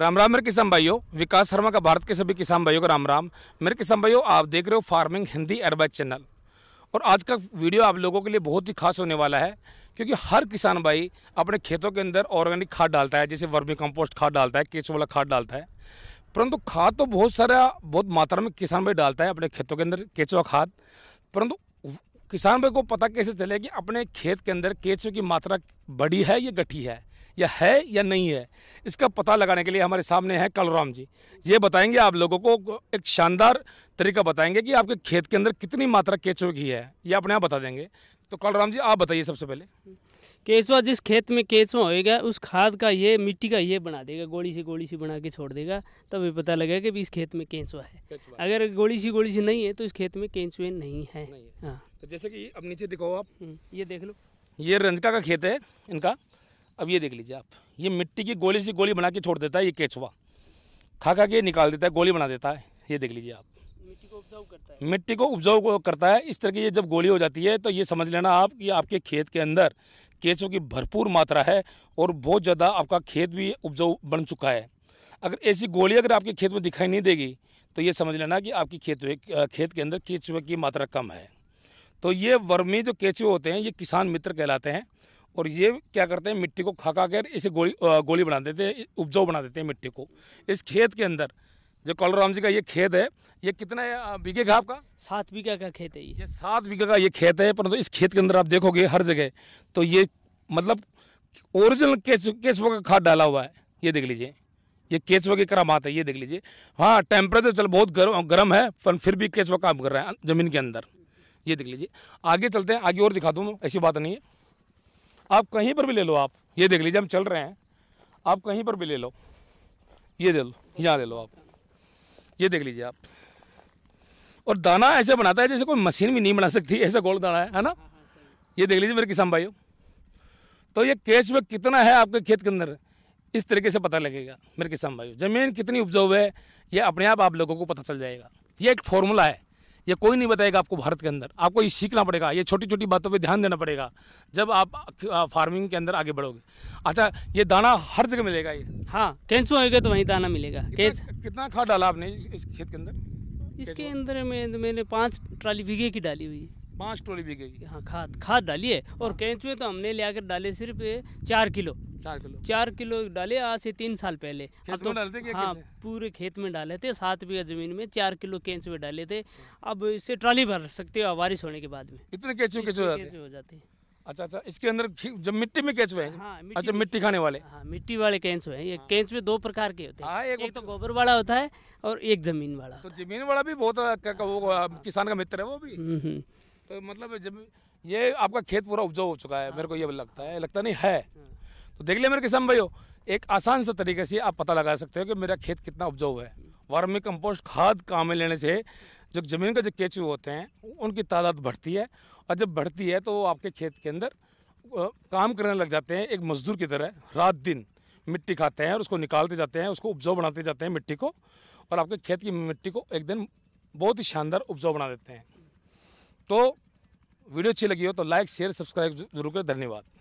राम राम मेरे किसान भाइयों विकास शर्मा का भारत के सभी किसान भाइयों का राम राम मेरे किसान भाइयों आप देख रहे हो फार्मिंग हिंदी एडवाइज चैनल और आज का वीडियो आप लोगों के लिए बहुत ही खास होने वाला है क्योंकि हर किसान भाई अपने खेतों के अंदर ऑर्गेनिक खाद डालता है जैसे वर्मी कंपोस्ट खाद डालता है केच वाला खाद डालता है परंतु खाद तो बहुत सारा बहुत मात्रा में किसान भाई डालता है अपने खेतों के अंदर केचवा खाद परंतु किसान भाई को पता कैसे चले कि अपने खेत के अंदर केचों की मात्रा बड़ी है या गठी है या है या नहीं है इसका पता लगाने के लिए हमारे सामने हैं कलराम जी ये बताएंगे आप लोगों को एक शानदार तरीका बताएंगे कि आपके खेत के अंदर कितनी मात्रा केचुए की है ये अपने आप बता देंगे तो कलराम जी आप बताइए सबसे पहले केचवा जिस खेत में केचवा होएगा उस खाद का ये मिट्टी का ये बना देगा गोली सी गोली सी बना के छोड़ देगा तब ये पता लगेगा कि इस खेत में केंचवा है अगर गोली सी गोली सी नहीं है तो इस खेत में केंचवे नहीं है, नहीं है। हाँ। तो जैसे कि अब नीचे दिखाओ आप हम्म, ये देख लो ये रंजका का खेत है इनका अब ये देख लीजिए आप ये मिट्टी की गोली से गोली बना के छोड़ देता है ये केचुआ खा खा के निकाल देता है गोली बना देता है ये देख लीजिए आप मिट्टी को उपजाऊ करता मिट्टी को उपजाऊ करता है इस तरह की ये जब गोली हो जाती है तो ये समझ लेना आप कि आपके खेत के अंदर केचों की भरपूर मात्रा है और बहुत ज़्यादा आपका खेत भी उपजाऊ बन चुका है अगर ऐसी गोली अगर आपके खेत में दिखाई नहीं देगी तो ये समझ लेना कि आपकी खेत खेत के अंदर केचुए की मात्रा कम है तो ये वर्मी जो केचुए होते हैं ये किसान मित्र कहलाते हैं और ये क्या करते हैं मिट्टी को खका कर इसे गोली गोली बना देते हैं उपजाऊ बना देते हैं मिट्टी को इस खेत के अंदर जो कलराम जी का ये खेत है ये कितना बीघे का आपका सात बीघा का खेत है ये सात बीघा का ये खेत है परंतु तो इस खेत के अंदर आप देखोगे हर जगह तो ये मतलब ओरिजिनल केच केचुआ का खाद डाला हुआ है ये देख लीजिए ये केचवा की करामात है ये देख लीजिए हाँ टेम्परेचर चल बहुत गर्म गर्म है पर फिर भी केचवा काम कर रहा है ज़मीन के अंदर ये देख लीजिए आगे चलते हैं आगे और दिखा दूँ ऐसी बात नहीं है आप कहीं पर भी ले लो आप ये देख लीजिए हम चल रहे हैं आप कहीं पर भी ले लो ये दे लो यहाँ ले लो आप ये देख लीजिए आप और दाना ऐसे बनाता है जैसे कोई मशीन भी नहीं बना सकती ऐसा गोल दाना है है ना ये देख लीजिए मेरे किसान भाइयों तो ये कैश में कितना है आपके खेत के अंदर इस तरीके से पता लगेगा मेरे किसान भाइयों ज़मीन कितनी उपजाऊ है ये अपने आप आप लोगों को पता चल जाएगा ये एक फॉर्मूला है ये कोई नहीं बताएगा आपको भारत के अंदर आपको ये सीखना पड़ेगा ये छोटी छोटी बातों पे ध्यान देना पड़ेगा जब आप फार्मिंग के अंदर आगे बढ़ोगे अच्छा ये दाना हर जगह मिलेगा ये हाँ कैंसू होगा तो वहीं दाना मिलेगा कितना, कितना खाद डाला आपने इस खेत के अंदर इसके अंदर में तो मैंने पाँच ट्राली बीघे की डाली हुई है पाँच ट्राली बीघे की हाँ खाद खाद डाली है और हाँ। कैंसुए तो हमने ले डाले सिर्फ चार किलो चार किलो चार किलो डाले आज से तीन साल पहले खेत में तो- डालते क्या हाँ पूरे खेत में डाले थे सात बीघा जमीन में चार किलो केंच में डाले थे अब इसे ट्रॉली भर सकते हो बारिश होने के बाद में इतने केचु केचु हो जाते हैं अच्छा अच्छा इसके अंदर जब मिट्टी में केंचुए हैं हाँ, मिट्टी अच्छा मिट्टी खाने वाले हाँ मिट्टी वाले केंचुए हैं ये हाँ। केंचुए दो प्रकार के होते हैं हाँ, एक, एक तो गोबर वाला होता है और एक जमीन वाला तो जमीन वाला भी बहुत वो किसान का मित्र है वो भी हम्म, हम्म। तो मतलब जब ये आपका खेत पूरा उपजाऊ हो चुका है मेरे को ये लगता है लगता नहीं है हाँ। तो देख लिया मेरे किसान भाई एक आसान सा तरीके से आप पता लगा सकते हो कि मेरा खेत कितना उपजाऊ है वार्मिक कंपोस्ट खाद काम में लेने से जो ज़मीन का जो केचू होते हैं उनकी तादाद बढ़ती है और जब बढ़ती है तो वो आपके खेत के अंदर काम करने लग जाते हैं एक मजदूर की तरह रात दिन मिट्टी खाते हैं और उसको निकालते जाते हैं उसको उपजाऊ बनाते जाते हैं मिट्टी को और आपके खेत की मिट्टी को एक दिन बहुत ही शानदार उपजाऊ बना देते हैं तो वीडियो अच्छी लगी हो तो लाइक शेयर सब्सक्राइब जरूर करें धन्यवाद